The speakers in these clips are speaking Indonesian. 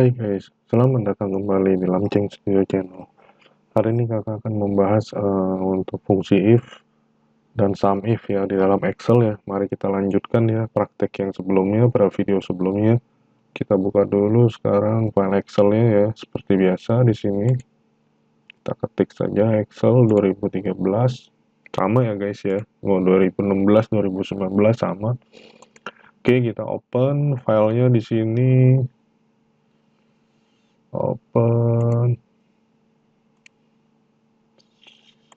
Hai guys, selamat datang kembali di Lamceng Studio Channel. Hari ini kakak akan membahas uh, untuk fungsi if dan sum if ya di dalam Excel ya. Mari kita lanjutkan ya praktek yang sebelumnya pada video sebelumnya. Kita buka dulu sekarang file Excelnya ya seperti biasa di sini. Kita ketik saja Excel 2013 sama ya guys ya. Mau 2016, 2019 sama. Oke, kita open filenya di sini open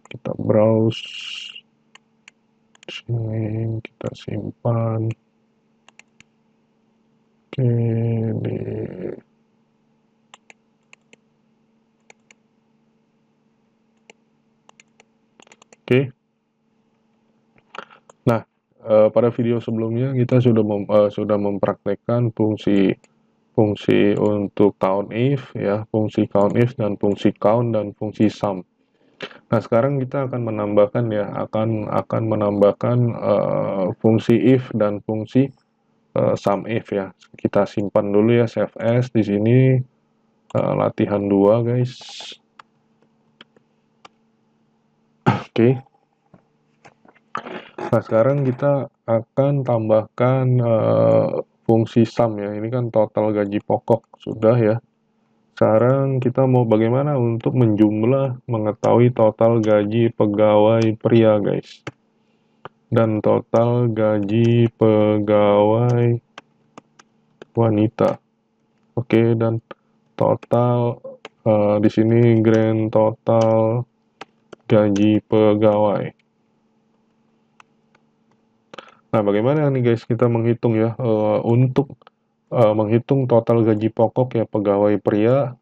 kita browse sini kita simpan oke di oke nah eh, pada video sebelumnya kita sudah mem, eh, sudah mempraktekkan fungsi fungsi untuk count if ya, fungsi count if dan fungsi count dan fungsi sum. Nah, sekarang kita akan menambahkan ya akan akan menambahkan uh, fungsi if dan fungsi uh, sum if ya. Kita simpan dulu ya save as di sini uh, latihan dua guys. Oke. Okay. Nah, sekarang kita akan tambahkan uh, fungsi sum ya. Ini kan total gaji pokok sudah ya. Sekarang kita mau bagaimana untuk menjumlah mengetahui total gaji pegawai pria guys. Dan total gaji pegawai wanita. Oke dan total uh, di sini grand total gaji pegawai. Nah, bagaimana nih guys kita menghitung ya uh, untuk uh, menghitung total gaji pokok ya pegawai pria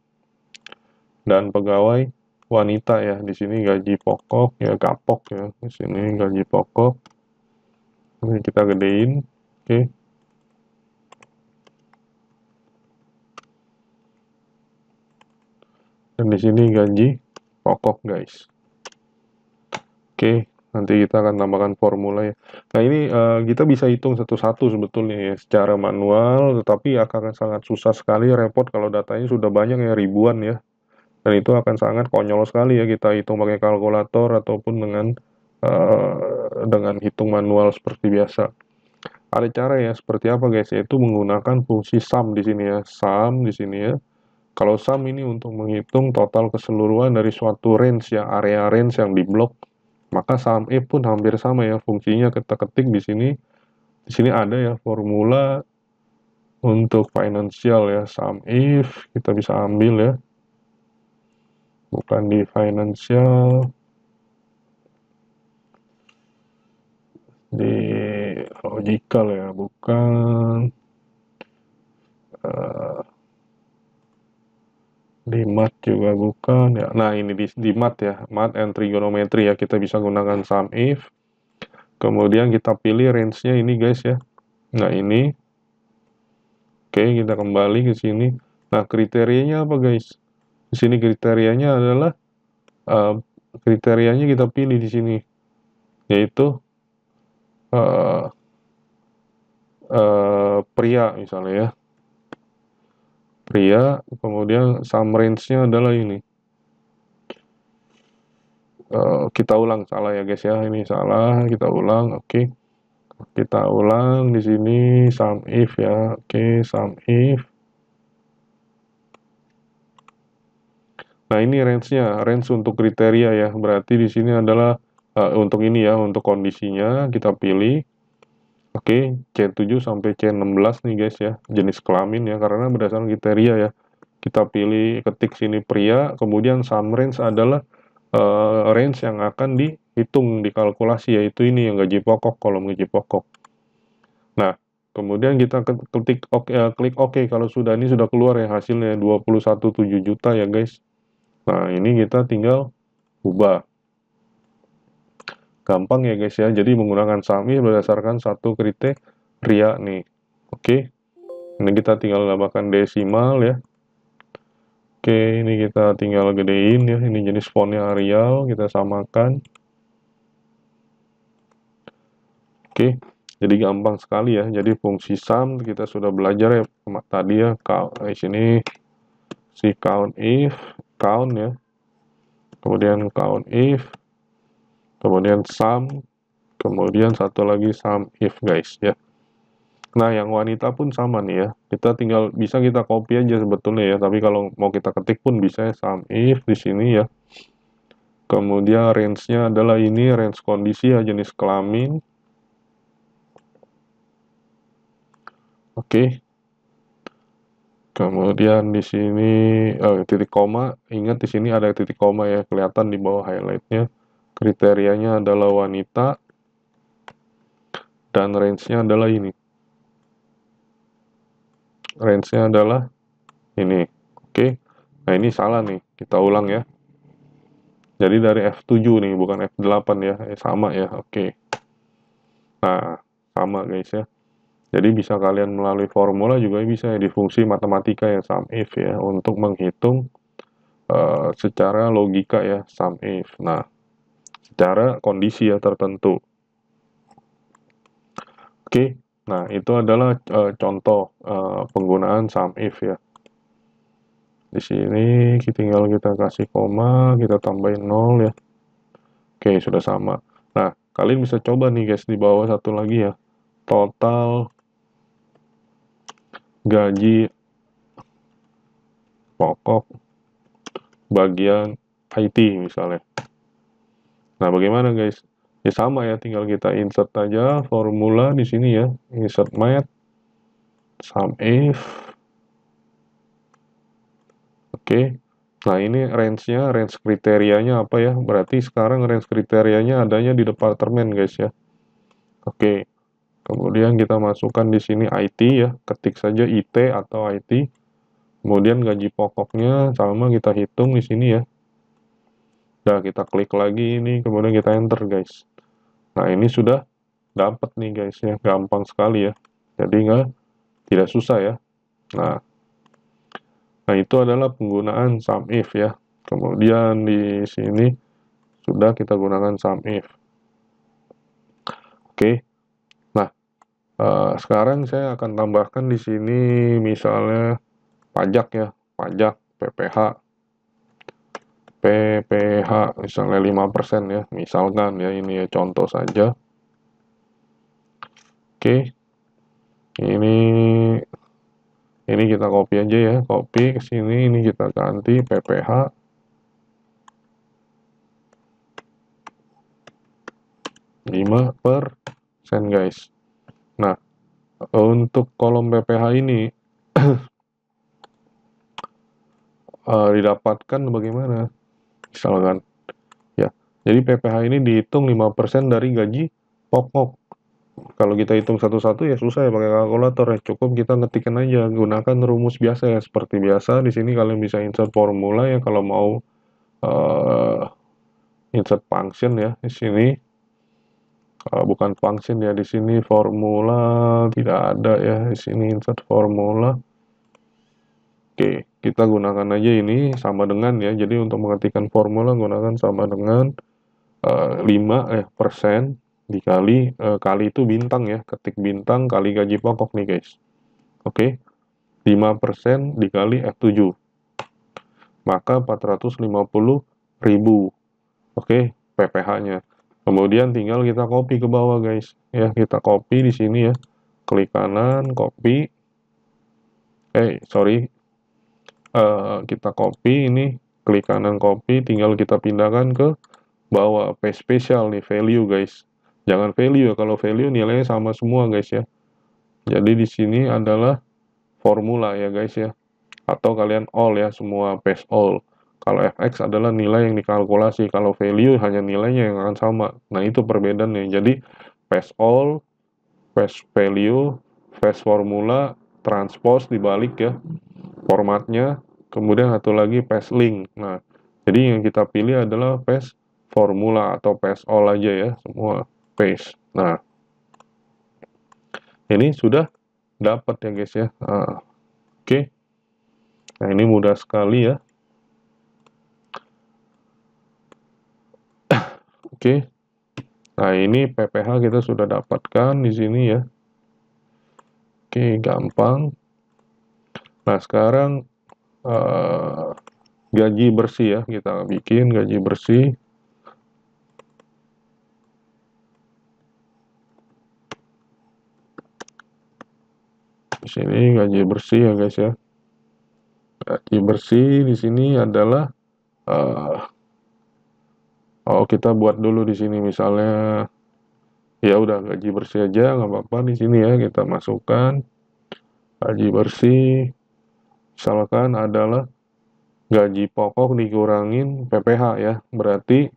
dan pegawai wanita ya. Di sini gaji pokok ya kapok ya. Di sini gaji pokok. Ini kita gedein. Oke. Okay. Dan di sini gaji pokok guys. Oke. Okay nanti kita akan tambahkan formula ya. Nah ini uh, kita bisa hitung satu-satu sebetulnya ya secara manual, tetapi akan sangat susah sekali, repot kalau datanya sudah banyak ya ribuan ya. Dan itu akan sangat konyol sekali ya kita hitung pakai kalkulator ataupun dengan uh, dengan hitung manual seperti biasa. Ada cara ya seperti apa guys yaitu menggunakan fungsi sum di sini ya sum di sini ya. Kalau sum ini untuk menghitung total keseluruhan dari suatu range ya area range yang di blok maka saham E pun hampir sama ya fungsinya kita ketik di sini. Di sini ada ya formula untuk financial ya saham if e kita bisa ambil ya bukan di financial di logical ya bukan eh, di mat juga bukan ya nah ini di, di mat ya mat and trigonometry ya kita bisa gunakan sum if kemudian kita pilih range nya ini guys ya nah ini oke kita kembali ke sini nah kriterianya apa guys di sini kriterianya adalah uh, kriterianya kita pilih di sini yaitu uh, uh, pria misalnya ya pria, kemudian sum range-nya adalah ini. Uh, kita ulang salah ya guys ya, ini salah, kita ulang, oke. Okay. Kita ulang di sini sum if ya, oke, okay, sum if. Nah, ini range-nya, range untuk kriteria ya. Berarti di sini adalah uh, untuk ini ya, untuk kondisinya kita pilih Oke, okay, C7 sampai C16 nih guys ya, jenis kelamin ya, karena berdasarkan kriteria ya. Kita pilih ketik sini pria, kemudian sum range adalah uh, range yang akan dihitung, dikalkulasi, yaitu ini yang gaji pokok, kolom gaji pokok. Nah, kemudian kita ketik okay, uh, klik OK, kalau sudah ini sudah keluar ya hasilnya 21,7 juta ya guys. Nah, ini kita tinggal ubah gampang ya guys ya jadi menggunakan sami berdasarkan satu kriteria nih oke ini kita tinggal tambahkan desimal ya oke ini kita tinggal gedein ya ini jenis fontnya Arial kita samakan oke jadi gampang sekali ya jadi fungsi sum kita sudah belajar ya tadi ya di sini si count if count ya kemudian count if kemudian sum, kemudian satu lagi sum if guys ya. Nah yang wanita pun sama nih ya, kita tinggal bisa kita copy aja sebetulnya ya, tapi kalau mau kita ketik pun bisa ya, sum if di sini ya. Kemudian range-nya adalah ini, range kondisi ya, jenis kelamin. Oke. Kemudian di sini eh, titik koma, ingat di sini ada titik koma ya, kelihatan di bawah highlight-nya kriterianya adalah wanita dan range-nya adalah ini range-nya adalah ini oke okay. nah ini salah nih kita ulang ya jadi dari F7 nih bukan F8 ya eh, sama ya oke okay. nah sama guys ya jadi bisa kalian melalui formula juga bisa ya di fungsi matematika ya sum if ya untuk menghitung uh, secara logika ya sum if. Nah, secara kondisi ya tertentu. Oke, nah itu adalah eh, eh, e, contoh e, penggunaan sum if ya. Di sini kita tinggal kita kasih koma, kita tambahin nol ya. Oke, sudah sama. Nah, kalian bisa coba nih guys di bawah satu lagi ya. Total gaji pokok bagian IT misalnya. Nah, bagaimana guys? Ya sama ya, tinggal kita insert aja formula di sini ya. Insert math, sum if. Oke. Okay. Nah, ini range-nya, range kriterianya apa ya? Berarti sekarang range kriterianya adanya di departemen guys ya. Oke. Okay. Kemudian kita masukkan di sini IT ya. Ketik saja IT atau IT. Kemudian gaji pokoknya sama kita hitung di sini ya. Nah, kita klik lagi ini, kemudian kita enter, guys. Nah, ini sudah dapat nih, guys, ya. Gampang sekali ya. Jadi, nggak tidak susah ya. Nah, nah itu adalah penggunaan sum if ya. Kemudian di sini sudah kita gunakan sum if. Oke. Nah, eh, sekarang saya akan tambahkan di sini misalnya pajak ya, pajak PPH PPH misalnya 5% ya misalkan ya ini ya contoh saja oke ini ini kita copy aja ya copy ke sini ini kita ganti PPH lima persen guys nah untuk kolom PPH ini eh, didapatkan bagaimana misalkan. Ya, jadi PPh ini dihitung 5% dari gaji pokok. Kalau kita hitung satu-satu ya susah ya pakai kalkulator ya. Cukup kita ngetikkan aja gunakan rumus biasa ya seperti biasa. Di sini kalian bisa insert formula ya kalau mau uh, insert function ya di sini. Uh, bukan function ya di sini formula tidak ada ya di sini insert formula Oke, kita gunakan aja ini sama dengan ya. Jadi untuk menggantikan formula gunakan sama dengan uh, eh, 5 eh persen dikali uh, kali itu bintang ya. Ketik bintang kali gaji pokok nih guys. Oke. 5 persen dikali F7. Eh, Maka 450 ribu. Oke, PPH-nya. Kemudian tinggal kita copy ke bawah guys. Ya, kita copy di sini ya. Klik kanan, copy. Eh, sorry, Eh, kita copy ini klik kanan copy tinggal kita pindahkan ke bawah P special nih value guys jangan value ya, kalau value nilainya sama semua guys ya jadi di sini adalah formula ya guys ya atau kalian all ya semua paste all kalau fx adalah nilai yang dikalkulasi kalau value hanya nilainya yang akan sama nah itu perbedaannya jadi paste all paste value paste formula transpose dibalik ya formatnya kemudian satu lagi paste link nah jadi yang kita pilih adalah paste formula atau paste all aja ya semua paste nah ini sudah dapat ya guys ya nah, oke okay. nah ini mudah sekali ya oke okay. nah ini PPH kita sudah dapatkan di sini ya Oke, gampang. Nah, sekarang uh, gaji bersih ya, kita bikin gaji bersih. Di sini gaji bersih ya guys ya. Gaji bersih di sini adalah uh, oh kita buat dulu di sini misalnya ya udah gaji bersih aja nggak apa-apa di sini ya kita masukkan gaji bersih misalkan adalah gaji pokok dikurangin PPH ya berarti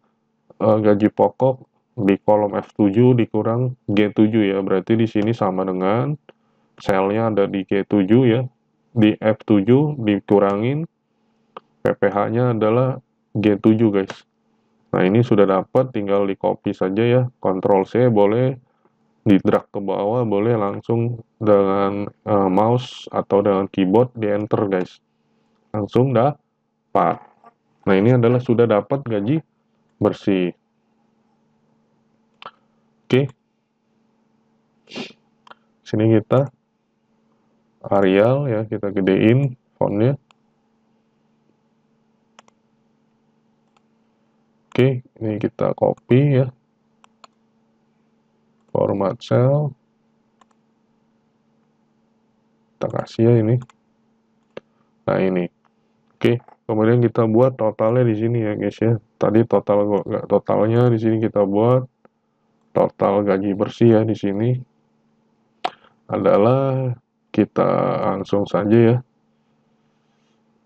uh, gaji pokok di kolom F7 dikurang G7 ya berarti di sini sama dengan selnya ada di G7 ya di F7 dikurangin PPH-nya adalah G7 guys Nah ini sudah dapat, tinggal di copy saja ya. Ctrl C boleh di drag ke bawah, boleh langsung dengan uh, mouse atau dengan keyboard di enter guys. Langsung dapat. Nah ini adalah sudah dapat gaji bersih. Oke. Sini kita Arial ya, kita gedein fontnya. Oke, ini kita copy ya. Format cell. Kita kasih ya ini. Nah, ini. Oke, kemudian kita buat totalnya di sini ya, guys ya. Tadi total totalnya di sini kita buat total gaji bersih ya di sini adalah kita langsung saja ya.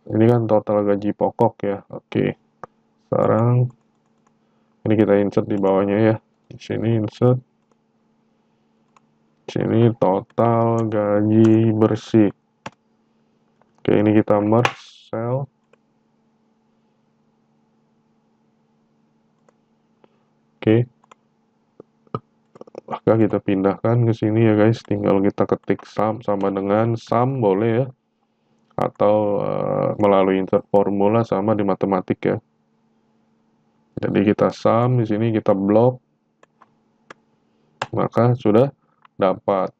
Ini kan total gaji pokok ya. Oke. Sekarang ini kita insert di bawahnya ya di sini insert di sini total gaji bersih oke ini kita merge cell. oke maka kita pindahkan ke sini ya guys tinggal kita ketik sum sama dengan sum boleh ya atau uh, melalui insert formula sama di matematik ya jadi kita sum di sini kita blok maka sudah dapat.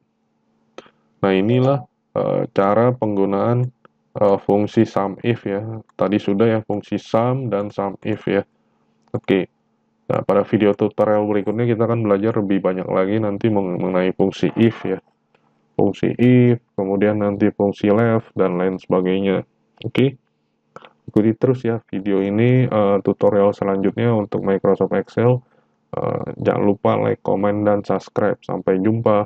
Nah, inilah e, cara penggunaan e, fungsi sum if ya. Tadi sudah ya fungsi sum dan sum if ya. Oke. Nah, pada video tutorial berikutnya kita akan belajar lebih banyak lagi nanti mengenai fungsi if ya. Fungsi if, kemudian nanti fungsi left dan lain sebagainya. Oke. Okay? ikuti terus ya video ini uh, tutorial selanjutnya untuk Microsoft Excel. Uh, jangan lupa like, comment, dan subscribe. Sampai jumpa.